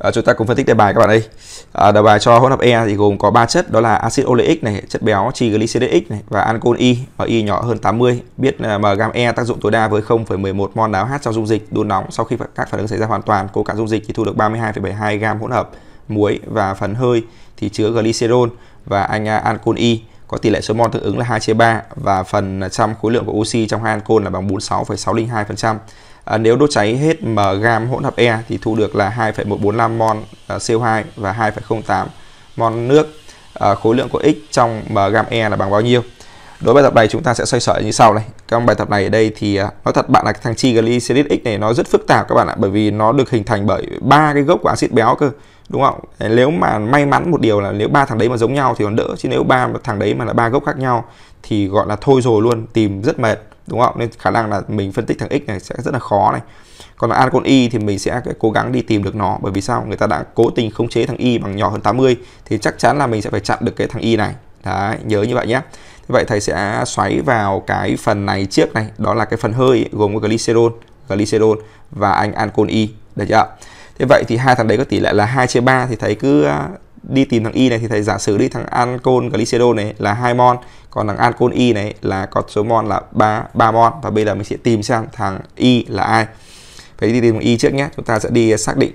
à, chúng ta cùng phân tích đề bài các bạn đây. à, đề bài cho hỗn hợp E thì gồm có ba chất đó là axit oleic này chất béo triglyceridic này và ancol Y ở Y nhỏ hơn 80 biết uh, gam E tác dụng tối đa với 0,11 mol đáo H trong dung dịch đun nóng sau khi các phản ứng xảy ra hoàn toàn cô cạn dung dịch thì thu được 32,72 gam hỗn hợp muối và phần hơi thì chứa glycerol và anh à, ancol Y có tỷ lệ số mol tương ứng là 2 chia 3 và phần trăm khối lượng của oxy trong hai ancol là bằng 46,602%. À, nếu đốt cháy hết m gam hỗn hợp E thì thu được là 2,145 mol CO2 à, và 2,08 mol nước. À, khối lượng của X trong m gam E là bằng bao nhiêu? Đối với bài tập này chúng ta sẽ xoay sở như sau này. Trong bài tập này ở đây thì à, nói thật bạn là thằng triglycerid X này nó rất phức tạp các bạn ạ bởi vì nó được hình thành bởi ba cái gốc của axit béo cơ đúng không nếu mà may mắn một điều là nếu ba thằng đấy mà giống nhau thì còn đỡ chứ nếu ba thằng đấy mà là ba gốc khác nhau thì gọi là thôi rồi luôn tìm rất mệt đúng không nên khả năng là mình phân tích thằng x này sẽ rất là khó này còn là ancon y thì mình sẽ cố gắng đi tìm được nó bởi vì sao người ta đã cố tình khống chế thằng y bằng nhỏ hơn 80 thì chắc chắn là mình sẽ phải chặn được cái thằng y này đấy nhớ như vậy nhé thế vậy thầy sẽ xoáy vào cái phần này trước này đó là cái phần hơi gồm có glycerol glycerol và anh ancon y được chưa ạ? thế vậy thì hai thằng đấy có tỷ lệ là 2 chia 3 thì thầy cứ à, đi tìm thằng y này thì thầy giả sử đi thằng ancol glycerol này là hai mon còn thằng ancol y này là có số mon là 3 3 mon và bây giờ mình sẽ tìm xem thằng y là ai phải đi tìm thằng y trước nhé chúng ta sẽ đi à, xác định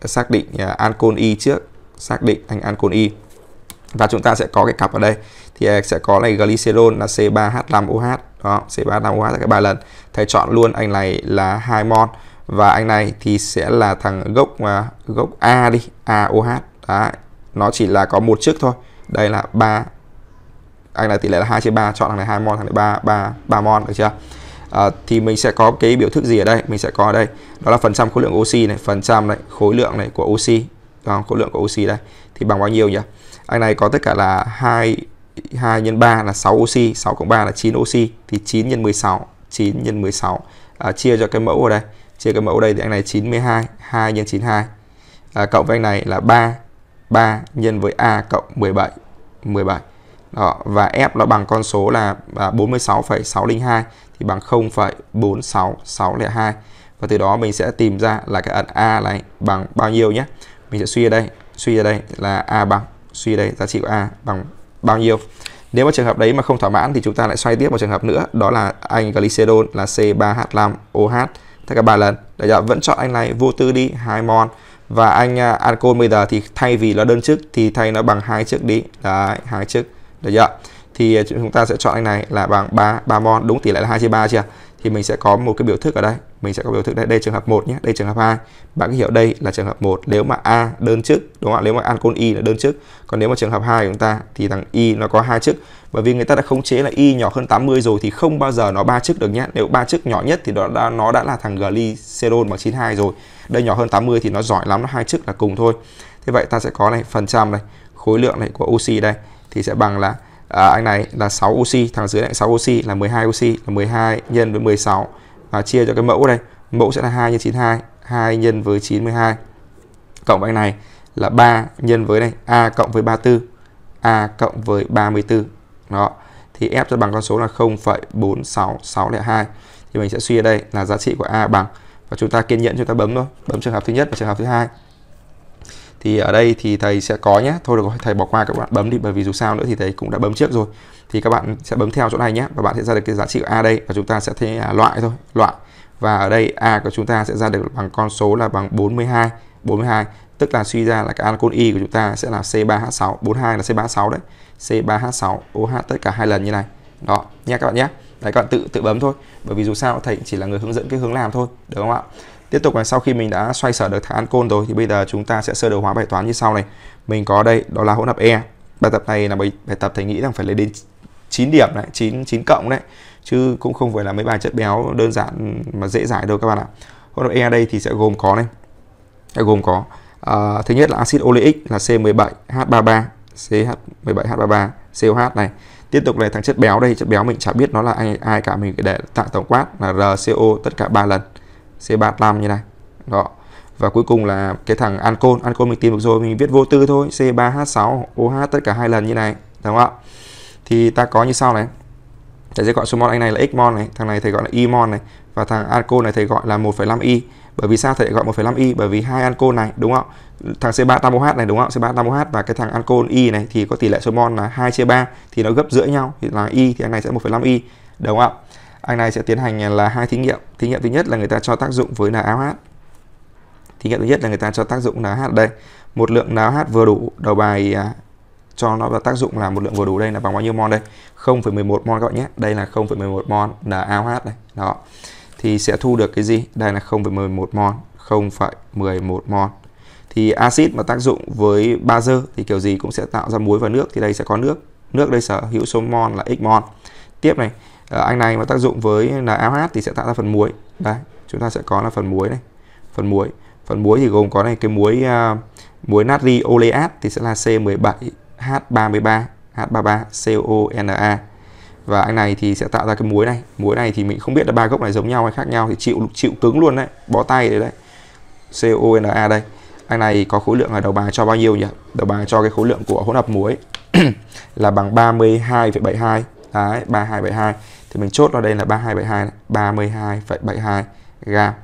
à, xác định ancol y trước xác định thành ancol y và chúng ta sẽ có cái cặp ở đây thì sẽ có này glycerol là C3H5OH đó C3H5OH là cái ba lần thầy chọn luôn anh này là hai mon và anh này thì sẽ là thằng gốc uh, gốc A đi AOH Đấy. nó chỉ là có một chiếc thôi đây là 3 anh này tỷ lệ là 2 trên 3 chọn thằng này 2 mon thằng này 3 3 3 mon được chưa à, thì mình sẽ có cái biểu thức gì ở đây mình sẽ có ở đây đó là phần trăm khối lượng oxy này phần trăm này khối lượng này của oxy đó, khối lượng của oxy đây thì bằng bao nhiêu nhỉ anh này có tất cả là 2 2 nhân 3 là 6 oxy 6 cộng 3 là 9 oxy thì 9 nhân 16 9 nhân 16 à, chia cho cái mẫu ở đây chia cái mẫu đây thì anh này 92 2 nhân 92 à, cộng với anh này là 3 3 nhân với A cộng 17 17 đó, và F nó bằng con số là 46,602 à, thì bằng 0,46602 và từ đó mình sẽ tìm ra là cái ẩn A này bằng bao nhiêu nhé mình sẽ suy ở đây suy ở đây là A bằng suy đây giá trị của A bằng bao nhiêu nếu mà trường hợp đấy mà không thỏa mãn thì chúng ta lại xoay tiếp một trường hợp nữa đó là anh glycerol là C3H5OH tất cả ba lần để cho vẫn chọn anh này vô tư đi hai mon và anh à, Arcon bây giờ thì thay vì nó đơn chức thì thay nó bằng hai chiếc đi đấy hai chiếc được chưa thì à, chúng ta sẽ chọn anh này là bằng 3 3 mon đúng tỷ lệ là 2 chia 3 chưa thì mình sẽ có một cái biểu thức ở đây mình sẽ có biểu thức đây đây trường hợp 1 nhé đây trường hợp 2 bạn cứ hiểu đây là trường hợp 1 nếu mà a đơn chức đúng không ạ nếu mà ancol y là đơn chức còn nếu mà trường hợp 2 của chúng ta thì thằng y nó có hai chức bởi vì người ta đã khống chế là y nhỏ hơn 80 rồi thì không bao giờ nó ba chức được nhé nếu ba chức nhỏ nhất thì nó đã nó đã là thằng glycerol bằng 92 rồi đây nhỏ hơn 80 thì nó giỏi lắm nó hai chức là cùng thôi thế vậy ta sẽ có này phần trăm này khối lượng này của oxy đây thì sẽ bằng là à, anh này là 6 oxy thằng dưới này 6 oxy là 12 oxy là 12 nhân với 16 và chia cho cái mẫu đây mẫu sẽ là 2 nhân 92 2 nhân với 92 cộng với anh này là 3 nhân với này A cộng với 34 A cộng với 34 đó thì ép cho bằng con số là 0,46602 thì mình sẽ suy ở đây là giá trị của A bằng và chúng ta kiên nhẫn chúng ta bấm thôi bấm trường hợp thứ nhất và trường hợp thứ hai thì ở đây thì thầy sẽ có nhé thôi được rồi thầy bỏ qua các bạn bấm đi bởi vì dù sao nữa thì thầy cũng đã bấm trước rồi thì các bạn sẽ bấm theo chỗ này nhé và bạn sẽ ra được cái giá trị của a đây và chúng ta sẽ thấy à, loại thôi loại và ở đây a của chúng ta sẽ ra được bằng con số là bằng 42 42 tức là suy ra là cái ancol y của chúng ta sẽ là C3H6 42 là C3H6 đấy C3H6 OH tất cả hai lần như này đó nha các bạn nhé đấy các bạn tự tự bấm thôi bởi vì dù sao thầy chỉ là người hướng dẫn cái hướng làm thôi được không ạ Tiếp tục là sau khi mình đã xoay sở được thẳng ancol rồi thì bây giờ chúng ta sẽ sơ đồ hóa bài toán như sau này. Mình có đây, đó là hỗn hợp E. Bài tập này là bài, bài tập thầy nghĩ rằng phải lấy đến 9 điểm đấy, 9 9 cộng đấy. Chứ cũng không phải là mấy bài chất béo đơn giản mà dễ giải đâu các bạn ạ. Hỗn hợp E đây thì sẽ gồm có này. Sẽ gồm có à, thứ nhất là axit oleic là C17H33, CH17H33, COH này. Tiếp tục này thằng chất béo đây, chất béo mình chả biết nó là ai, ai cả mình để tạm tổng quát là RCO tất cả ba lần C35 như này đó và cuối cùng là cái thằng ancol ancol mình tìm được rồi mình viết vô tư thôi C3H6 OH tất cả hai lần như này đúng không ạ thì ta có như sau này thầy sẽ gọi số mol anh này là x mol này thằng này thầy gọi là y mol này và thằng ancol này thầy gọi là 1,5 y bởi vì sao thầy gọi 1,5 y bởi vì hai ancol này đúng không ạ? thằng C3 H này đúng không ạ? C3 H và cái thằng ancol y này thì có tỷ lệ số mol là 2 chia 3 thì nó gấp rưỡi nhau thì là y thì anh này sẽ 1,5 y đúng không ạ? anh này sẽ tiến hành là hai thí nghiệm thí nghiệm thứ nhất là người ta cho tác dụng với là áo hát thí nghiệm thứ nhất là người ta cho tác dụng là hát đây một lượng nào hát vừa đủ đầu bài à, cho nó là tác dụng là một lượng vừa đủ đây là bằng bao nhiêu mol đây 0,11 mol các bạn nhé đây là 0,11 mol là ao hát này đó thì sẽ thu được cái gì đây là 0,11 mol 0,11 mol thì axit mà tác dụng với bazơ thì kiểu gì cũng sẽ tạo ra muối và nước thì đây sẽ có nước nước đây sở hữu số mol là x mol tiếp này Ờ, anh này mà tác dụng với là AH thì sẽ tạo ra phần muối đấy chúng ta sẽ có là phần muối này phần muối phần muối thì gồm có này cái muối uh, muối natri oleat thì sẽ là C17H33 H33CONa và anh này thì sẽ tạo ra cái muối này muối này thì mình không biết là ba gốc này giống nhau hay khác nhau thì chịu chịu cứng luôn đấy bó tay đấy đấy CONa đây anh này có khối lượng ở đầu bài cho bao nhiêu nhỉ đầu bài cho cái khối lượng của hỗn hợp muối là bằng 32,72 đấy 32,72 thì mình chốt vào đây là 3272 32,72 gam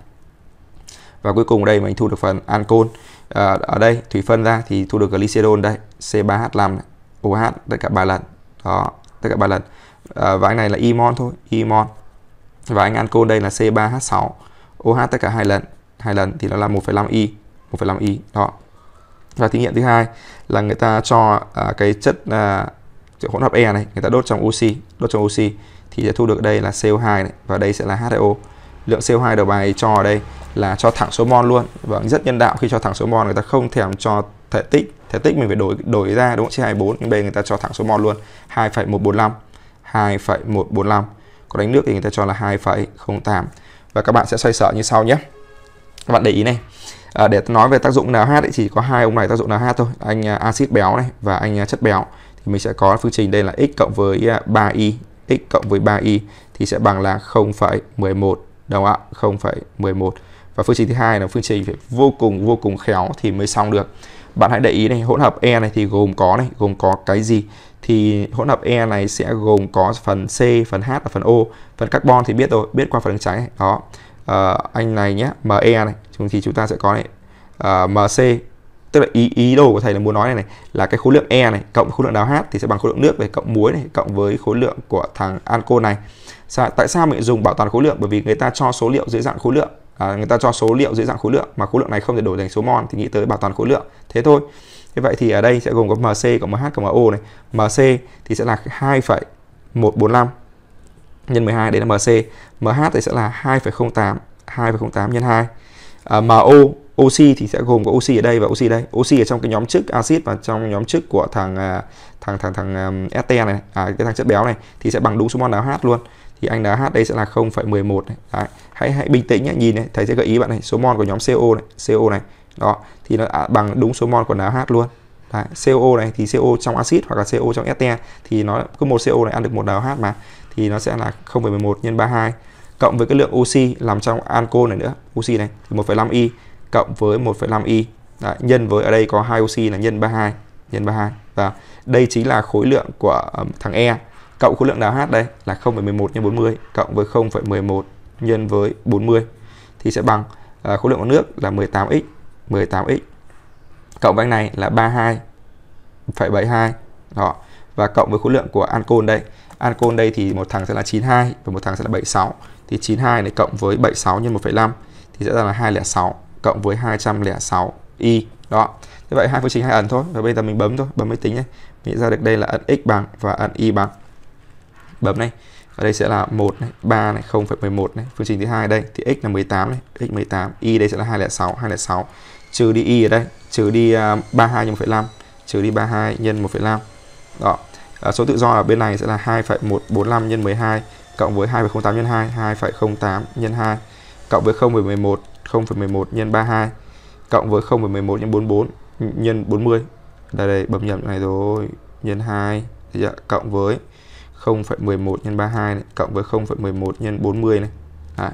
và cuối cùng đây mình thu được phần ancol à, ở đây thủy phân ra thì thu được glycerol đây C3H5 OH tất cả ba lần đó tất cả ba lần à, và anh này là imon thôi imon và anh ancol đây là C3H6 OH tất cả hai lần hai lần thì nó là 1,5 y 1,5 y đó và thí nghiệm thứ hai là người ta cho à, cái chất à, hỗn hợp E này người ta đốt trong oxy đốt trong oxy thì sẽ thu được đây là CO2 này, và đây sẽ là H2O lượng CO2 đầu bài cho ở đây là cho thẳng số mol luôn và vâng, rất nhân đạo khi cho thẳng số mol người ta không thèm cho thể tích thể tích mình phải đổi đổi ra đúng không C24 nhưng đây người ta cho thẳng số mol luôn 2,145 2,145 có đánh nước thì người ta cho là 2,08 và các bạn sẽ xoay sở như sau nhé các bạn để ý này à, để nói về tác dụng nào hát chỉ có hai ông này tác dụng nào hát thôi anh à, axit béo này và anh à, chất béo thì mình sẽ có phương trình đây là x cộng với 3y à, x cộng với 3y thì sẽ bằng là 0,11 không ạ 0,11 và phương trình thứ hai là phương trình phải vô cùng vô cùng khéo thì mới xong được bạn hãy để ý này hỗn hợp e này thì gồm có này gồm có cái gì thì hỗn hợp E này sẽ gồm có phần C, phần H và phần O. Phần carbon thì biết rồi, biết qua phần đường trái này. Đó. À, anh này nhé, ME này, chúng thì chúng ta sẽ có này à, ờ, MC tức là ý ý đồ của thầy là muốn nói này này là cái khối lượng e này cộng khối lượng đáo hát thì sẽ bằng khối lượng nước này cộng muối này cộng với khối lượng của thằng anco này sao, tại sao mình dùng bảo toàn khối lượng bởi vì người ta cho số liệu dưới dạng khối lượng à, người ta cho số liệu dưới dạng khối lượng mà khối lượng này không thể đổi thành số mol thì nghĩ tới bảo toàn khối lượng thế thôi thế vậy thì ở đây sẽ gồm có mc cộng mh cộng mo này mc thì sẽ là 2,145 nhân 12 đấy là mc mh thì sẽ là 2,08 2,08 nhân 2 à, mo oxy thì sẽ gồm có oxy ở đây và oxy ở đây oxy ở trong cái nhóm chức axit và trong nhóm chức của thằng à, thằng thằng thằng este à, này à, cái thằng chất béo này thì sẽ bằng đúng số mol đá H luôn thì anh đá H đây sẽ là 0,11 này Đấy. hãy hãy bình tĩnh nhé nhìn này thầy sẽ gợi ý bạn này số mol của nhóm CO này CO này đó thì nó à, bằng đúng số mol của đá H luôn Đấy, CO này thì CO trong axit hoặc là CO trong este thì nó cứ một CO này ăn được một đào H mà thì nó sẽ là 0,11 nhân 32 cộng với cái lượng oxy làm trong ancol này nữa oxy này thì 1,5 y cộng với 1,5y Đấy, nhân với ở đây có hai oxy là nhân 32 nhân 32 và đây chính là khối lượng của um, thằng E cộng khối lượng đào H đây là 0,11 nhân 40 cộng với 0,11 nhân với 40 thì sẽ bằng uh, khối lượng của nước là 18x 18x cộng với này là 32,72 đó và cộng với khối lượng của ancol đây ancol đây thì một thằng sẽ là 92 và một thằng sẽ là 76 thì 92 này cộng với 76 nhân 1,5 thì sẽ ra là 206 cộng với 206y đó như vậy hai phương trình hai ẩn thôi và bây giờ mình bấm thôi bấm máy tính nhé nghĩ ra được đây là ẩn x bằng và ẩn y bằng bấm này ở đây sẽ là 1 này, 3 này, 0,11 này. Phương trình thứ hai đây thì x là 18 này, x 18, y đây sẽ là 206, 206 trừ đi y ở đây, trừ đi uh, à, 32 nhân 1,5, trừ đi 32 nhân 1,5. Đó. À, số tự do ở bên này sẽ là 2,145 nhân 12 cộng với 2,08 nhân 2, 2,08 nhân 2 cộng với 0,11 0,11 nhân 32 cộng với 0,11 nhân 44 nhân 40 đây đây bấm nhầm này rồi nhân 2 thấy chưa? cộng với 0,11 nhân 32 này, cộng với 0,11 nhân 40 này Đấy.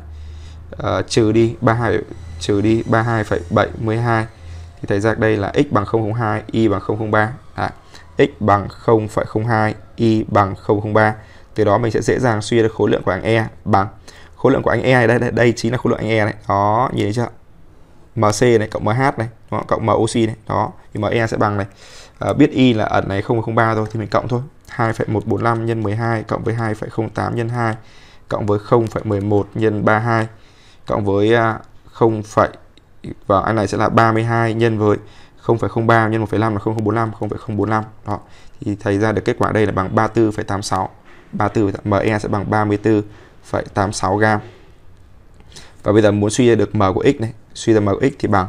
À, trừ đi 32 trừ đi 32,72 thì thấy ra đây là x bằng 002 y bằng 003 Đấy. x bằng 0,02 y bằng 003 từ đó mình sẽ dễ dàng suy ra khối lượng của hàng E bằng 0,02 khối lượng của anh E đây đây, đây chính là khối lượng anh E này đó nhìn thấy chưa MC này cộng MH này đúng không? cộng MOC này đó thì ME sẽ bằng này à, biết Y là ẩn này 003 thôi thì mình cộng thôi 2,145 nhân 12 cộng với 2,08 nhân 2 cộng với 0,11 nhân 32 cộng với 0, à, và anh này sẽ là 32 nhân với 0,03 nhân 1,5 là 0,045 0,045 đó thì thầy ra được kết quả đây là bằng 34,86 34 ME sẽ bằng 34 0,86 gam và bây giờ muốn suy ra được m của x này suy ra m của x thì bằng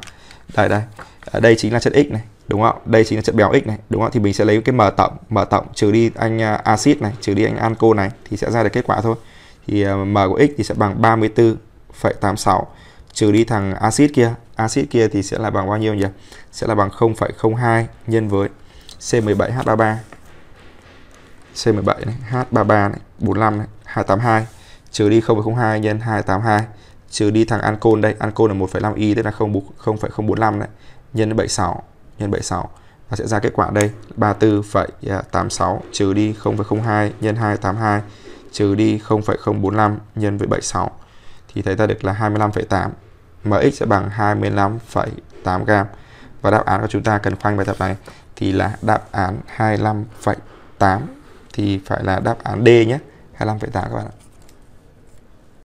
đây đây ở à, đây chính là chất x này đúng không đây chính là chất béo x này đúng không thì mình sẽ lấy cái m tổng m tổng trừ đi anh à, axit này trừ đi anh anco này thì sẽ ra được kết quả thôi thì à, m của x thì sẽ bằng 34,86 trừ đi thằng axit kia axit kia thì sẽ là bằng bao nhiêu nhỉ sẽ là bằng 0,02 nhân với C17H33 C17 này, H33 này, 45 này, 282 trừ đi 0,02 nhân 282 trừ đi thằng ancol đây ancol là 1,5 y tức là 0,045 đấy nhân 76 nhân 76 và sẽ ra kết quả đây 34,86 trừ đi 0,02 nhân 282 trừ đi 0,045 nhân với 76 thì thấy ta được là 25,8 mx sẽ bằng 25,8 gram và đáp án của chúng ta cần khoanh bài tập này thì là đáp án 25,8 thì phải là đáp án D nhé 25,8 các bạn ạ